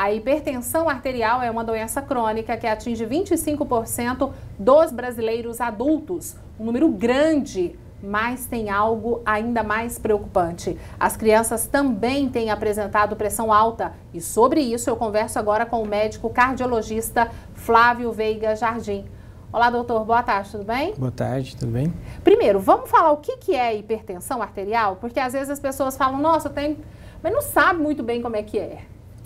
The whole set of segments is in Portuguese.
A hipertensão arterial é uma doença crônica que atinge 25% dos brasileiros adultos, um número grande mas tem algo ainda mais preocupante. As crianças também têm apresentado pressão alta e sobre isso eu converso agora com o médico cardiologista Flávio Veiga Jardim. Olá, doutor. Boa tarde, tudo bem? Boa tarde, tudo bem? Primeiro, vamos falar o que, é hipertensão arterial? Porque às vezes as pessoas falam, nossa, tem. tenho... Mas não sabe muito bem como é que é.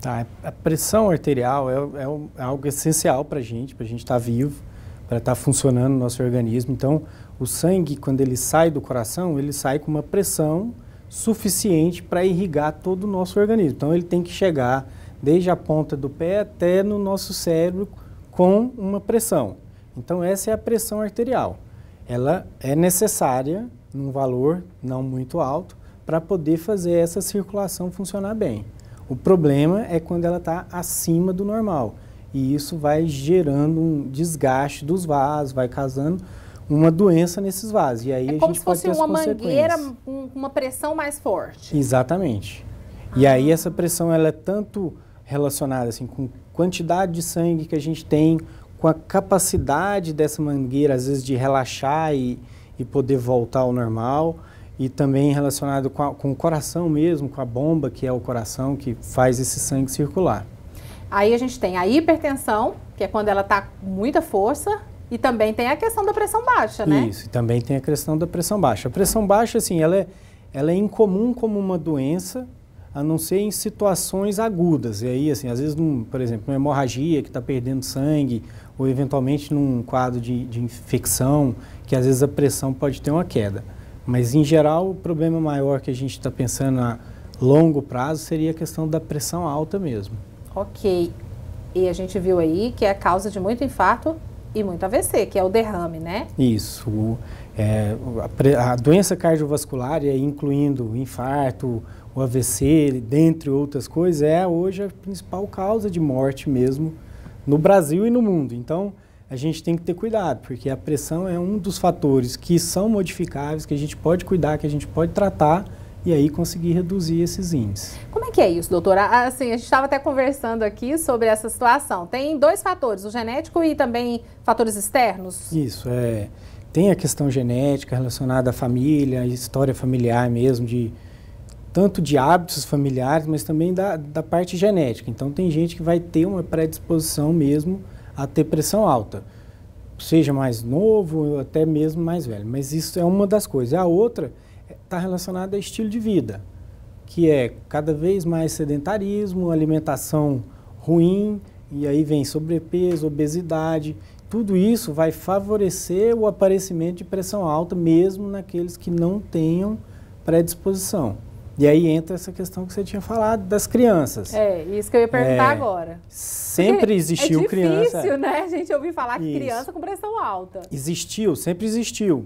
Tá, é, a pressão arterial é, é, é algo essencial para a gente, para a gente estar tá vivo, para estar tá funcionando no nosso organismo. Então, o sangue, quando ele sai do coração, ele sai com uma pressão suficiente para irrigar todo o nosso organismo. Então, ele tem que chegar desde a ponta do pé até no nosso cérebro com uma pressão. Então, essa é a pressão arterial. Ela é necessária num valor não muito alto para poder fazer essa circulação funcionar bem. O problema é quando ela está acima do normal. E isso vai gerando um desgaste dos vasos, vai causando uma doença nesses vasos. E aí é a gente como se fosse uma mangueira com uma pressão mais forte. Exatamente. Ah. E aí essa pressão ela é tanto relacionada assim com quantidade de sangue que a gente tem, com a capacidade dessa mangueira às vezes de relaxar e, e poder voltar ao normal e também relacionado com, a, com, o coração mesmo, com a bomba que é o coração que faz esse sangue circular. Aí a gente tem a hipertensão, que é quando ela está com muita força, e também tem a questão da pressão baixa, né? Isso, e também tem a questão da pressão baixa. A pressão baixa, assim, ela é, ela é incomum como uma doença, a não ser em situações agudas. E aí, assim, às vezes, num, por exemplo, uma hemorragia que está perdendo sangue, ou eventualmente num quadro de, de infecção, que às vezes a pressão pode ter uma queda. Mas, em geral, o problema maior que a gente está pensando a longo prazo seria a questão da pressão alta mesmo. Ok. E a gente viu aí que é a causa de muito infarto e muito AVC, que é o derrame, né? Isso. é, a, a, doença cardiovascular, incluindo o infarto, o AVC, dentre outras coisas, é hoje a principal causa de morte mesmo no Brasil e no mundo. Então, a gente tem que ter cuidado, porque a pressão é um dos fatores que são modificáveis, que a gente pode cuidar, que a gente pode tratar e aí conseguir reduzir esses índices. Como é que é isso, doutora? Assim, a gente estava até conversando aqui sobre essa situação. Tem dois fatores, o genético e também fatores externos? Isso, é. Tem a questão genética relacionada à família, história familiar mesmo, de tanto de hábitos familiares, mas também da, da parte genética. Então, tem gente que vai ter uma predisposição mesmo a ter pressão alta, seja mais novo ou até mesmo mais velho. Mas isso é uma das coisas. A outra está relacionada a estilo de vida, que é cada vez mais sedentarismo, alimentação ruim, e aí vem sobrepeso, obesidade. Tudo isso vai favorecer o aparecimento de pressão alta, mesmo naqueles que não tenham predisposição. E aí entra essa questão que você tinha falado das crianças. É, isso que eu ia perguntar é, agora. Sempre Porque existiu é difícil, criança. É difícil, né? A gente ouvir falar que isso. criança com pressão alta. Existiu, sempre existiu.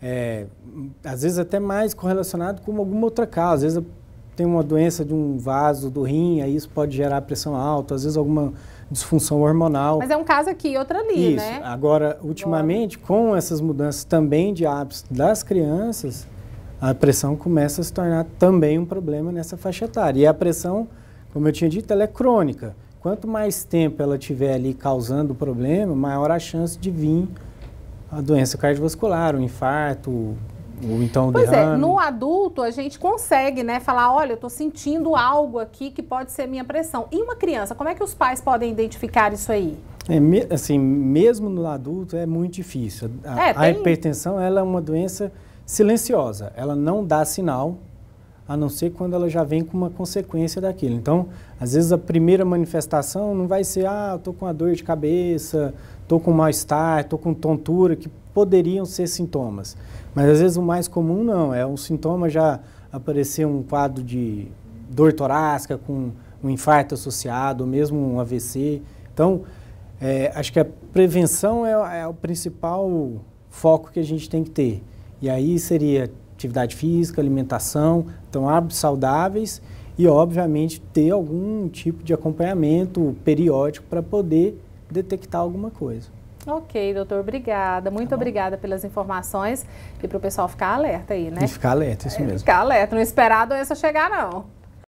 É, às vezes até mais correlacionado com alguma outra causa. Às vezes tem uma doença de um vaso do rim, aí isso pode gerar pressão alta, às vezes alguma disfunção hormonal. Mas é um caso aqui e outro ali, isso. né? Agora, ultimamente, com essas mudanças também de hábitos das crianças, a pressão começa a se tornar também um problema nessa faixa etária. E a pressão, como eu tinha dito, ela é crônica. Quanto mais tempo ela tiver ali causando o problema, maior a chance de vir a doença cardiovascular, o infarto, ou então pois é, derrame. é, no adulto a gente consegue, né, falar, olha, eu estou sentindo algo aqui que pode ser minha pressão. E uma criança, como é que os pais podem identificar isso aí? É, assim, mesmo no adulto é muito difícil. A, é, tem... a hipertensão ela é uma doença silenciosa, ela não dá sinal, a não ser quando ela já vem com uma consequência daquilo. Então, às vezes a primeira manifestação não vai ser, ah, estou com uma dor de cabeça, estou com mal-estar, estou com tontura, que poderiam ser sintomas. Mas às vezes o mais comum não, é um sintoma já aparecer um quadro de dor torácica com um infarto associado, ou mesmo um AVC. Então, é, acho que a prevenção é, é o principal foco que a gente tem que ter. E aí seria atividade física, alimentação, então hábitos saudáveis e, obviamente, ter algum tipo de acompanhamento periódico para poder detectar alguma coisa. Ok, doutor, obrigada. Muito tá obrigada pelas informações e para o pessoal ficar alerta aí, né? E ficar alerta, isso é, mesmo. Ficar alerta, não esperar a doença é chegar, não.